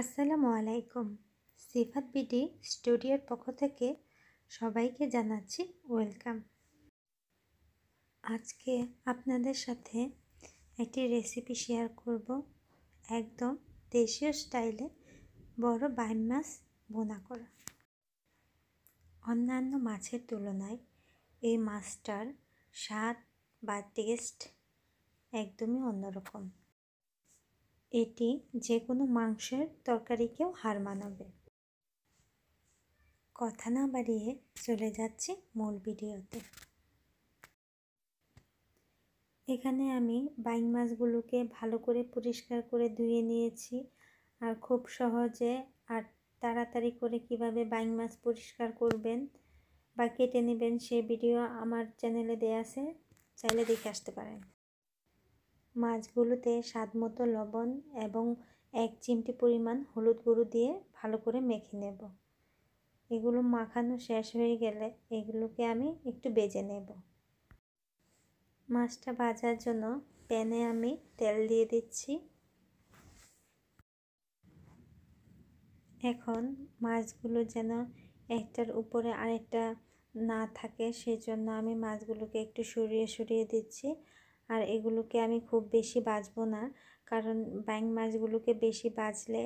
আসসালামু আলাইকুম সিফাত বিডি স্টুডিওর পক্ষ থেকে সবাইকে জানাচ্ছি ওয়েলকাম আজকে আপনাদের সাথে একটি রেসিপি শেয়ার করব একদম দেশীয় স্টাইলে বড় বাইম মাছ বোনা করা অন্যান্য মাছের তুলনায় এই মাছটার স্বাদ বা টেস্ট একদমই অন্যরকম এটি যে কোনো মাংসের তরকারিকেও হার মানাবে কথা না বাড়িয়ে চলে যাচ্ছি মূল ভিডিওতে এখানে আমি বাইং মাছগুলোকে ভালো করে পরিষ্কার করে ধুয়ে নিয়েছি আর খুব সহজে আর তাড়াতাড়ি করে কিভাবে বাইং মাছ পরিষ্কার করবেন বা কেটে নেবেন সে ভিডিও আমার চ্যানেলে দেয়া আছে চাইলে দেখে আসতে পারেন মাছগুলোতে স্বাদমতো লবণ এবং এক চিমটি পরিমাণ হলুদ গুঁড়ো দিয়ে ভালো করে মেখে নেব এগুলো মাখানো শেষ হয়ে গেলে এগুলোকে আমি একটু বেজে নেব মাছটা ভাজার জন্য প্যানে আমি তেল দিয়ে দিচ্ছি এখন মাছগুলো যেন একটার উপরে আরেকটা না থাকে সেজন্য আমি মাছগুলোকে একটু সরিয়ে সরিয়ে দিচ্ছি আর এগুলোকে আমি খুব বেশি বাজবো না কারণ ব্যাঙ মাছগুলোকে বেশি বাজলে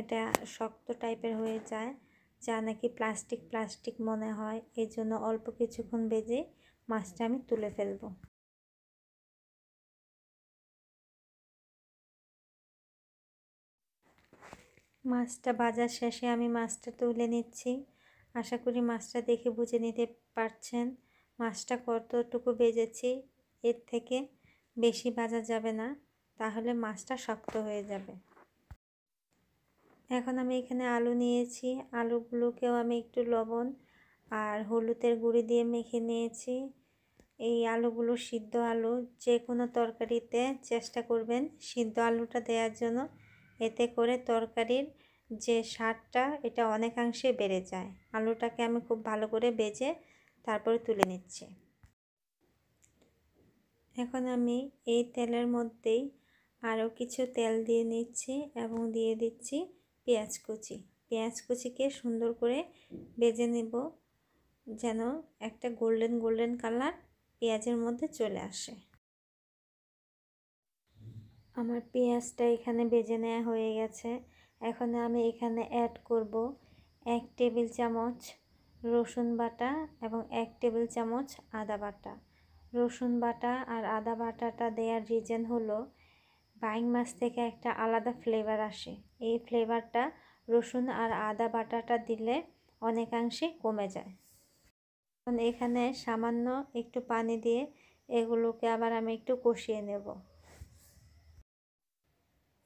এটা শক্ত টাইপের হয়ে যায় যা নাকি প্লাস্টিক প্লাস্টিক মনে হয় এই জন্য অল্প কিছুক্ষণ বেজে মাছটা আমি তুলে ফেলবো মাছটা বাজার শেষে আমি মাছটা তুলে নিচ্ছি আশা করি মাছটা দেখে বুঝে নিতে পারছেন মাছটা কতটুকু বেজেছি এর থেকে বেশি বাজা যাবে না তাহলে মাছটা শক্ত হয়ে যাবে এখন আমি এখানে আলু নিয়েছি আলুগুলোকেও আমি একটু লবণ আর হলুদের গুঁড়ি দিয়ে মেখে নিয়েছি এই আলুগুলো সিদ্ধ আলু যে কোনো তরকারিতে চেষ্টা করবেন সিদ্ধ আলুটা দেওয়ার জন্য এতে করে তরকারির যে স্বাদটা এটা অনেকাংশে বেড়ে যায় আলুটাকে আমি খুব ভালো করে বেজে তারপরে তুলে নিচ্ছি এখন আমি এই তেলের মধ্যেই আরও কিছু তেল দিয়ে নিচ্ছি এবং দিয়ে দিচ্ছি পেঁয়াজ কুচি পেঁয়াজ কুচিকে সুন্দর করে বেজে নেব যেন একটা গোল্ডেন গোল্ডেন কালার পেঁয়াজের মধ্যে চলে আসে আমার পেঁয়াজটা এখানে বেজে নেওয়া হয়ে গেছে এখন আমি এখানে অ্যাড করব এক টেবিল চামচ রসুন বাটা এবং এক টেবিল চামচ আদা বাটা রসুন বাটা আর আদা বাটাটা দেওয়ার রিজন হলো বাইং মাছ থেকে একটা আলাদা ফ্লেভার আসে এই ফ্লেভারটা রসুন আর আদা বাটাটা দিলে অনেকাংশে কমে যায় এখন এখানে সামান্য একটু পানি দিয়ে এগুলোকে আবার আমি একটু কষিয়ে নেব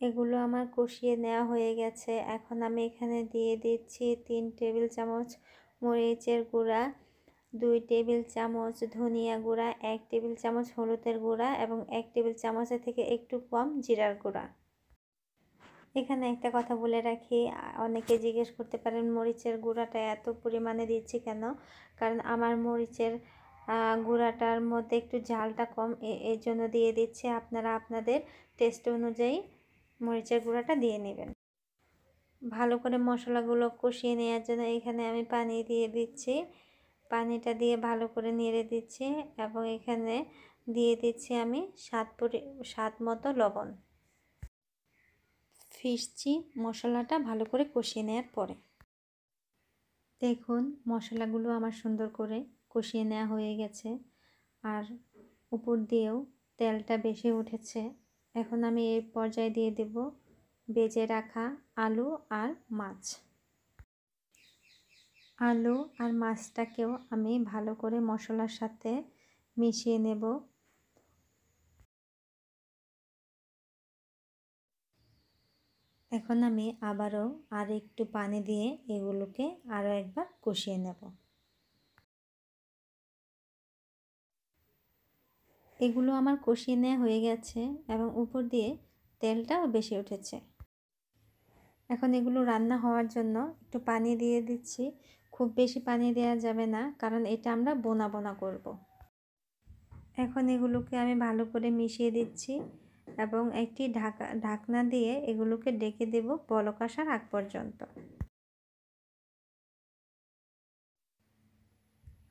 এগুলো আমার কষিয়ে নেওয়া হয়ে গেছে এখন আমি এখানে দিয়ে দিচ্ছি তিন টেবিল চামচ মরিচের গুঁড়া দুই টেবিল চামচ ধনিয়া গুঁড়া এক টেবিল চামচ হলুদের গুঁড়া এবং এক টেবিল চামচের থেকে একটু কম জিরার গুঁড়া এখানে একটা কথা বলে রাখি অনেকে জিজ্ঞেস করতে পারেন মরিচের গুঁড়াটা এত পরিমাণে দিচ্ছি কেন কারণ আমার মরিচের গুঁড়াটার মধ্যে একটু ঝালটা কম এর জন্য দিয়ে দিচ্ছে আপনারা আপনাদের টেস্ট অনুযায়ী মরিচের গুঁড়াটা দিয়ে নেবেন ভালো করে মশলাগুলো কষিয়ে নেওয়ার জন্য এখানে আমি পানি দিয়ে দিচ্ছি পানিটা দিয়ে ভালো করে নেড়ে দিচ্ছি এবং এখানে দিয়ে দিচ্ছি আমি স্বাদ পরি স্বাদ মতো লবণ ফিসছি মশলাটা ভালো করে কষিয়ে নেওয়ার পরে দেখুন মশলাগুলো আমার সুন্দর করে কষিয়ে নেওয়া হয়ে গেছে আর উপর দিয়েও তেলটা বেশি উঠেছে এখন আমি এই পর্যায়ে দিয়ে দেব বেজে রাখা আলু আর মাছ আলু আর মাছটাকেও আমি ভালো করে মশলার সাথে মিশিয়ে নেব এখন আমি আবারও আর একটু পানি দিয়ে এগুলোকে আরও একবার কষিয়ে নেব এগুলো আমার কষিয়ে নেওয়া হয়ে গেছে এবং উপর দিয়ে তেলটাও বেশি উঠেছে এখন এগুলো রান্না হওয়ার জন্য একটু পানি দিয়ে দিচ্ছি খুব বেশি পানি দেওয়া যাবে না কারণ এটা আমরা বোনা বোনা করব। এখন এগুলোকে আমি ভালো করে মিশিয়ে দিচ্ছি এবং একটি ঢাকা ঢাকনা দিয়ে এগুলোকে ডেকে দেব বলক আসার আগ পর্যন্ত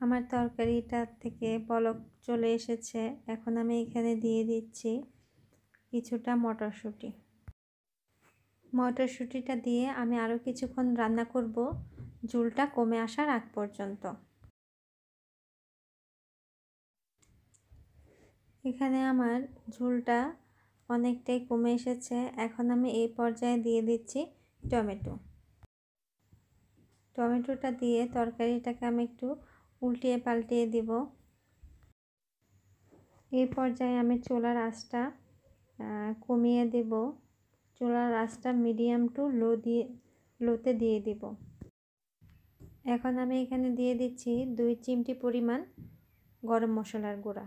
আমার তরকারিটা থেকে বলক চলে এসেছে এখন আমি এখানে দিয়ে দিচ্ছি কিছুটা মটরশুঁটি মটরশুঁটিটা দিয়ে আমি আরও কিছুক্ষণ রান্না করব ঝুলটা কমে আসার আগ পর্যন্ত এখানে আমার ঝুলটা অনেকটাই কমে এসেছে এখন আমি এই পর্যায়ে দিয়ে দিচ্ছি টমেটো টমেটোটা দিয়ে তরকারিটাকে আমি একটু উল্টিয়ে পাল্টিয়ে দিব এই পর্যায়ে আমি চোলার আঁচটা কমিয়ে দেব চোলার আঁচটা মিডিয়াম টু লো দিয়ে লোতে দিয়ে দিব এখন আমি এখানে দিয়ে দিচ্ছি দুই চিমটি পরিমাণ গরম মশলার গুঁড়া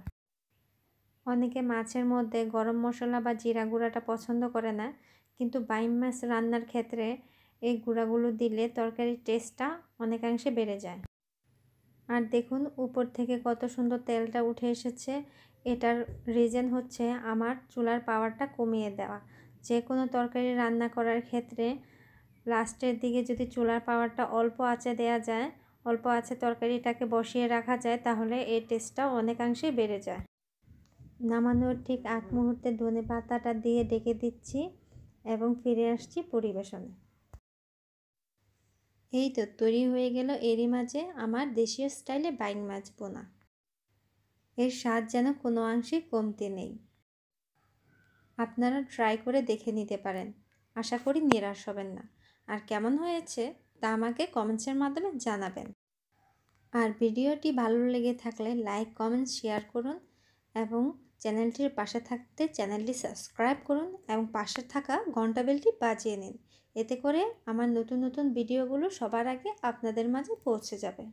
অনেকে মাছের মধ্যে গরম মশলা বা জিরা গুঁড়াটা পছন্দ করে না কিন্তু বাইম মাছ রান্নার ক্ষেত্রে এই গুঁড়াগুলো দিলে তরকারির টেস্টটা অনেকাংশে বেড়ে যায় আর দেখুন উপর থেকে কত সুন্দর তেলটা উঠে এসেছে এটার রিজন হচ্ছে আমার চুলার পাওয়ারটা কমিয়ে দেওয়া যে কোনো তরকারি রান্না করার ক্ষেত্রে লাস্টের দিকে যদি চুলার পাওয়ারটা অল্প আঁচে দেয়া যায় অল্প আছে তরকারিটাকে বসিয়ে রাখা যায় তাহলে এর টেস্টটা অনেকাংশেই বেড়ে যায় নামানোর ঠিক আট মুহূর্তে ধনে পাতাটা দিয়ে ডেকে দিচ্ছি এবং ফিরে আসছি পরিবেশনে এই তো তৈরি হয়ে গেল এরই মাঝে আমার দেশীয় স্টাইলে বাইন মাছ বোনা এর স্বাদ যেন কোনো অংশেই কমতে নেই আপনারা ট্রাই করে দেখে নিতে পারেন আশা করি নিরাশ হবেন না আর কেমন হয়েছে তা আমাকে কমেন্টসের মাধ্যমে জানাবেন আর ভিডিওটি ভালো লেগে থাকলে লাইক কমেন্ট শেয়ার করুন এবং চ্যানেলটির পাশে থাকতে চ্যানেলটি সাবস্ক্রাইব করুন এবং পাশে থাকা ঘন্টা বেলটি বাজিয়ে নিন এতে করে আমার নতুন নতুন ভিডিওগুলো সবার আগে আপনাদের মাঝে পৌঁছে যাবে